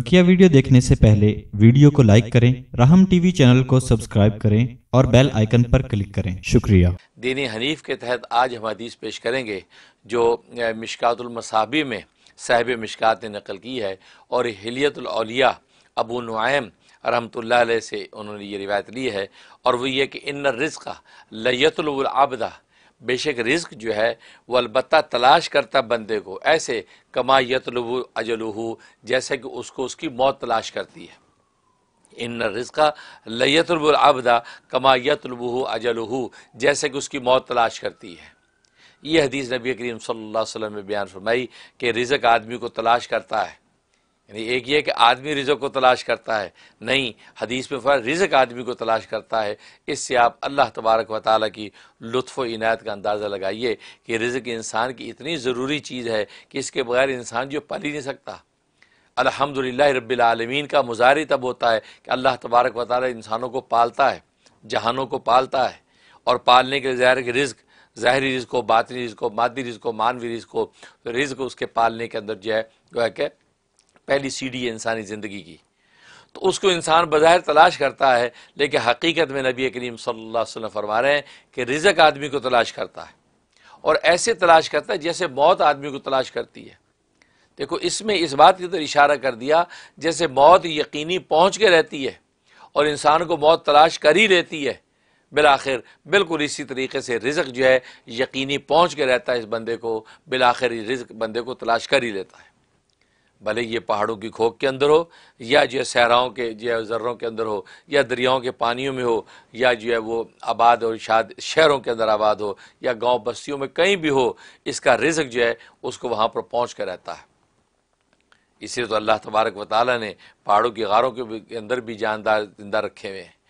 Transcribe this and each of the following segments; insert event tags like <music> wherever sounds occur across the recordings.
बकिया वीडियो देखने से पहले वीडियो को लाइक करें राहम टीवी चैनल को सब्सक्राइब करें और बेल आइकन पर क्लिक करें शुक्रिया दीनी हनीफ के तहत आज हम हदीस पेश करेंगे जो मिशकातुलमसाबी में साहिब मिशकात ने नकल की है और हिलियतलिया अबू नुआम रहमतुल्लाह से उन्होंने ये रिवायत ली है और वो ये कि इन रिज़ का लयतुलआबदा बेशक रिज्क जो है वो अलबत् तलाश करता बंदे को ऐसे कमायत लबू अजलहू जैसे कि उसको उसकी मौत तलाश करती है इन रिस्का लयतलबुलआबदा कमायतलबू अजलहू जैसे कि उसकी मौत तलाश करती है यह हदीस नबी करीम सल्लल्लाहु अलैहि वसल्लम में बयान फरमाई कि रिज़क आदमी को तलाश करता है यानी एक ये कि आदमी रिजक को तलाश करता है नहीं हदीस में फर रिजक आदमी को तलाश करता है इससे आप अल्लाह तबारक व ताली की लुत्फ़ इनायत का अंदाज़ा लगाइए कि रिजक इंसान की इतनी ज़रूरी चीज़ है कि इसके बगैर इंसान जो पल ही नहीं सकता अलहमदिल्ला रबालमीन का मुजाहरे तब होता है कि अल्लाह तबारक व ताली इंसानों को पालता है जहानों को पालता है और पालने के लिए ज़ाहिर कि रिज्क ज़ाहरी रिज्क को बातनी रिज्क को मादी रिज्क को मानवी रिज्क को तो रिज्क उसके पालने के अंदर जो है जो है कि पहली सीढ़ी है इंसानी ज़िंदगी की तो उसको इंसान बज़ाहिर तलाश करता है लेकिन हकीकत में नबी करीम सल्लल्लाहु अलैहि वसल्लम फरमा रहे हैं कि रिजक आदमी को तलाश करता है और ऐसे तलाश करता है जैसे मौत आदमी को तलाश करती है देखो इसमें इस बात की तो इशारा कर दिया जैसे मौत यकीनी पहुँच के रहती है और इंसान को मौत तलाश कर ही लेती है बिलाखिर बिल्कुल इसी तरीके से रिजक जो है यकीनी पहुँच के रहता है इस बंदे को बिलाखिर रिजक बंदे को तलाश कर ही लेता है भले ये पहाड़ों की खोख के अंदर हो या जो है सहराओं के जो है जर्रों के अंदर हो या दरियाओं के पानियों में हो या जो है वो आबाद और शाद शहरों के अंदर आबाद हो या गांव बस्तियों में कहीं भी हो इसका रिजक जो है उसको वहाँ पर पहुँच कर रहता है इसलिए तो अल्लाह तबारक व ताली ने पहाड़ों की गारों के अंदर भी जानदार जिंदा रखे हुए हैं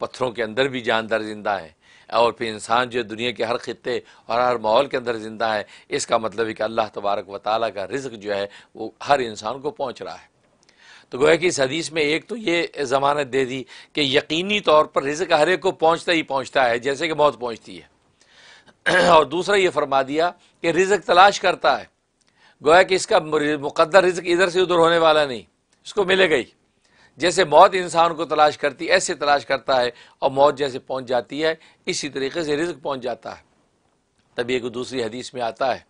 पत्थरों के अंदर भी जानदार जिंदा हैं और फिर इंसान जो दुनिया के हर खत्े और हर माहौल के अंदर ज़िंदा है इसका मतलब है कि अल्लाह तबारक व ताली का रिज्क जो है वो हर इंसान को पहुँच रहा है तो गोया कि इस हदीस में एक तो ये ज़मानत दे दी कि यकीनी तौर पर रिज्क हर एक को पहुँचता ही पहुँचता है जैसे कि मौत पहुँचती है <clears throat> और दूसरा ये फरमा दिया कि रिज्क तलाश करता है गोया कि इसका मुकदर रिज्क इधर से उधर होने वाला नहीं इसको मिलेगा ही जैसे मौत इंसान को तलाश करती ऐसे तलाश करता है और मौत जैसे पहुंच जाती है इसी तरीके से रिज्क पहुंच जाता है तभी एक दूसरी हदीस में आता है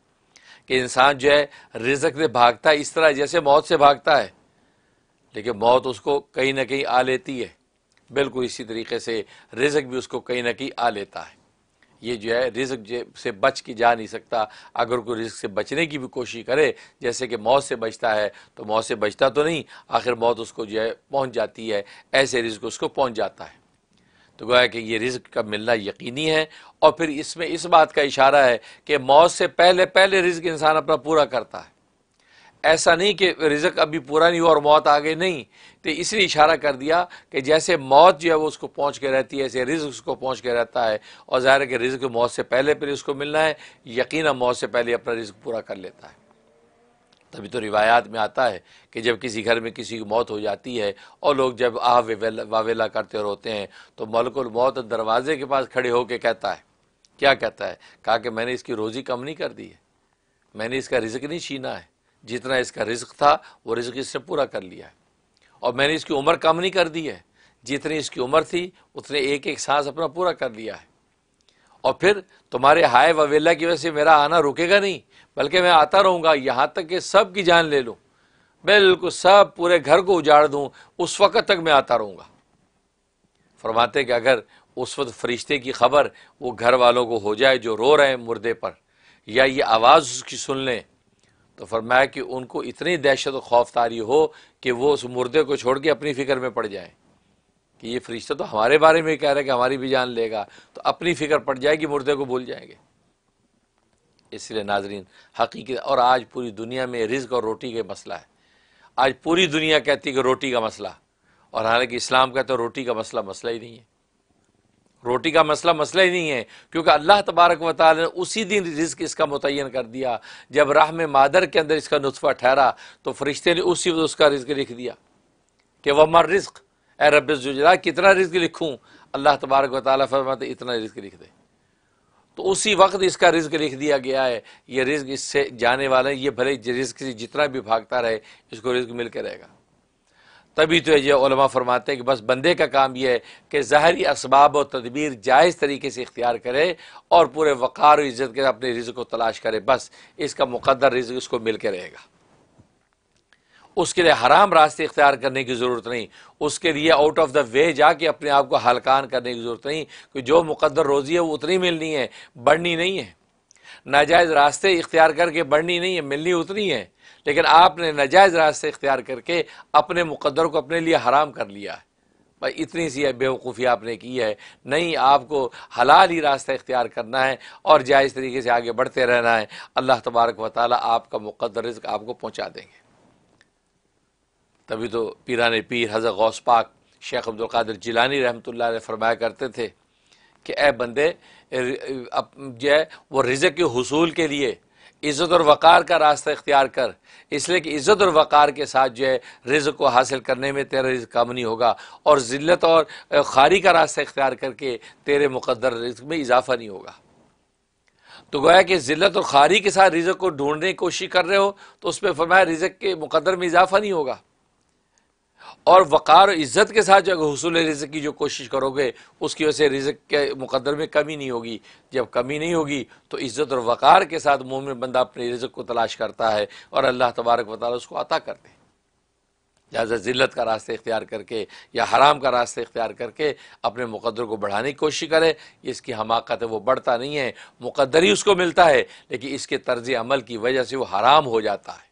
कि इंसान जो है रिज्क से भागता है इस तरह जैसे मौत से भागता है लेकिन मौत उसको कहीं ना कहीं आ लेती है बिल्कुल इसी तरीके से रिजक भी उसको कहीं ना कहीं आ लेता है ये जो है रिस्क से बच के जा नहीं सकता अगर कोई रिस्क से बचने की भी कोशिश करे जैसे कि मौत से बचता है तो मौत से बचता तो नहीं आखिर मौत उसको जो है पहुँच जाती है ऐसे रिस्क उसको पहुँच जाता है तो गोया कि ये रिस्क का मिलना यकीनी है और फिर इसमें इस बात का इशारा है कि मौत से पहले पहले रिस्क इंसान अपना पूरा करता है ऐसा नहीं कि रिजक अभी पूरा नहीं हुआ और मौत आ गई नहीं तो इसलिए इशारा कर दिया कि जैसे मौत जो है वो उसको पहुंच के रहती है ऐसे रिज्क उसको पहुंच के रहता है और ज़ाहिर है कि रिज्क मौत से पहले फिर उसको मिलना है यकीन मौत से पहले अपना रिज्क पूरा कर लेता है तभी तो रिवायात में आता है कि जब किसी घर में किसी की मौत हो जाती है और लोग जब आह वावेला करते रोते हैं तो मलकुल मौत दरवाजे के पास खड़े होकर कहता है क्या कहता है कहा कि मैंने इसकी रोज़ी कम नहीं कर दी है मैंने इसका रिजक नहीं छीना है जितना इसका रिज्क था वो रिज्क इसने पूरा कर लिया है और मैंने इसकी उम्र कम नहीं कर दी है जितनी इसकी उम्र थी उतने एक एक सांस अपना पूरा कर लिया है और फिर तुम्हारे हाय ववेला की वजह से मेरा आना रुकेगा नहीं बल्कि मैं आता रहूँगा यहाँ तक कि सब की जान ले लूँ बिल्कुल सब पूरे घर को उजाड़ दूँ उस वक़्त तक मैं आता रहूँगा फरमाते कि अगर उस वक्त फरिश्ते की खबर वो घर वालों को हो जाए जो रो रहे हैं मुर्दे पर या ये आवाज़ उसकी सुन लें तो फरमाया कि उनको इतनी दहशत और खौफ तारी हो कि वो उस मुर्दे को छोड़ के अपनी फ़िक्र में पड़ जाए कि ये फरिश्ता तो हमारे बारे में कह रहा है कि हमारी भी जान लेगा तो अपनी फ़िक्र पड़ जाएगी मुर्दे को भूल जाएंगे इसलिए नाजरीन हकीकत और आज पूरी दुनिया में रिज्क और रोटी का मसला है आज पूरी दुनिया कहती है कि रोटी का मसला और हालांकि इस्लाम कहते तो रोटी का मसला मसला ही नहीं है रोटी का मसला मसला ही नहीं है क्योंकि अल्लाह तबारक वाल ने उसी दिन रिज्क इसका मुतन कर दिया जब राह में मादर के अंदर इसका नुस्फा ठहरा तो फरिश्ते ने उसी वक्त उसका रिज्क लिख दिया कि वह मर रिज्क ए रबला कितना रिज्क लिखूँ अल्लाह तबारक वाली फरमाते इतना रिज्क लिख दे तो उसी वक्त इसका रिज्क लिख दिया गया है ये रिज्क इससे जाने वाला है ये भले रिज्क से जितना भी भागता रहे इसको रिज्क मिल के रहेगा तभी तो ये फरमाते हैं कि बस बंदे का काम यह है कि ज़ाहरी इसबाब और तदबीर जायज़ तरीके से इख्तियार करे और पूरे वक़ार और इज़्ज़त के अपने रिज़ को तलाश करे बस इसका मुकदर रिज़ उसको मिल के रहेगा उसके लिए हराम रास्ते इख्तियार करने की ज़रूरत नहीं उसके लिए आउट ऑफ द वे जाके अपने आप को हलकान करने की ज़रूरत नहीं कि जो मुकदर रोज़ी है वो उतनी मिलनी है बढ़नी नहीं है नाजायज़ रास्ते इख्तियार करके बढ़नी नहीं है मिलनी उतनी है लेकिन आपने नाजायज़ रास्ते इख्तियार करके अपने मुकदर को अपने लिए हराम कर लिया है भाई इतनी सी बेवकूफ़ी आपने की है नहीं आपको हलाल ही रास्ता इख्तियार करना है और जायज़ तरीके से आगे बढ़ते रहना है अल्लाह तबारक व आपका मुकदर रिज्क आपको पहुँचा देंगे तभी तो पीरान पीर हज़र गौस पाक शेख अब्दुल्कर जिलानी रहमत ला फरमाया करते थे कि ए बंदे जो है वो रिजक के हसूल के लिए इज़्ज़त और वक़ार का रास्ता इख्तियार कर इसलिए कि इज़्ज़त और वक़ार के साथ जो है रिज़ को हासिल करने में तेरा रिज़ कम नहीं होगा और ज़िल्त और खारी का रास्ता इख्तियार करके तेरे मुकदर रिज़ में इजाफा नहीं होगा तो गोया कि ज़िल्त और खारी के साथ रिज़क को ढूंढने की कोशिश कर रहे हो तो उस पर फरमाया रिज़क के मुकदर में इजाफा नहीं होगा और वक़ार इज़्ज़त के साथ जो अगर हसूल रिज़क की जो कोशिश करोगे उसकी वजह से रिज़क के मुकदर में कमी नहीं होगी जब कमी नहीं होगी तो इज़्ज़त और वक़ार के साथ मोमिन बंदा अपने रिज़क को तलाश करता है और अल्लाह तबारक वाली उसको अता करते हैं लिहाजा ज़िलत का रास्ते इख्तियार करके या हराम का रास्ते इख्तियार करके अपने मुकदर को बढ़ाने की कोशिश करें इसकी हमाकत है वो बढ़ता नहीं है मुकदर ही उसको मिलता है लेकिन इसके तर्ज अमल की वजह से वो हराम हो जाता है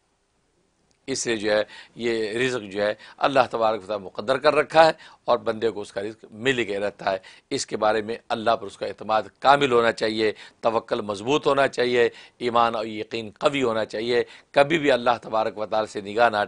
इसे जो है ये रिज़ जो है अल्लाह तबारक वाली मुकदर कर रखा है और बंदे को उसका रिज़ मिल गया रहता है इसके बारे में अल्लाह पर उसका अतमाद कामिल होना चाहिए तवक्ल मजबूत होना चाहिए ईमान और यकीन कवी होना चाहिए कभी भी अल्लाह तबारक वाल से निगाह ना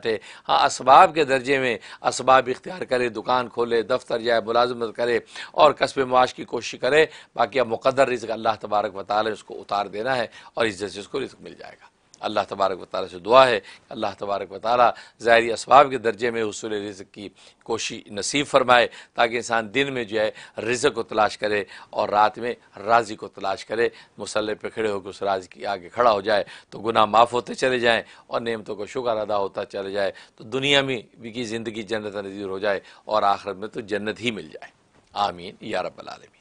हाँ इसबाब के दर्जे में इसबाब इख्तियार करे दुकान खोले दफ्तर जाए मुलाजमत करे और कस्बे मुआश की कोशिश करे बाकी अब मुकदर रिज़ अल्लाह तबारक वाल उसको उतार देना है और इस जैसे उसको रिज़ मिल जाएगा अल्लाह तबारक वाल से दुआ है अल्लाह तबारक वाली ज़ाहरी इसबाब के दर्जे में हसूल रिज़ की कोशी नसीब फरमाए ताकि इंसान दिन में जो है रिज़ को तलाश करे और रात में राजी को तलाश करे मुसल पर खड़े होकर उस राज की आगे खड़ा हो जाए तो गुनाह माफ़ होते चले जाएँ और नियमतों का शुक्र अदा होता चले जाए तो दुनिया में भी की ज़िंदगी जन्नत नजीर हो जाए और आखिरत में तो जन्नत ही मिल जाए आमीन या रबालमी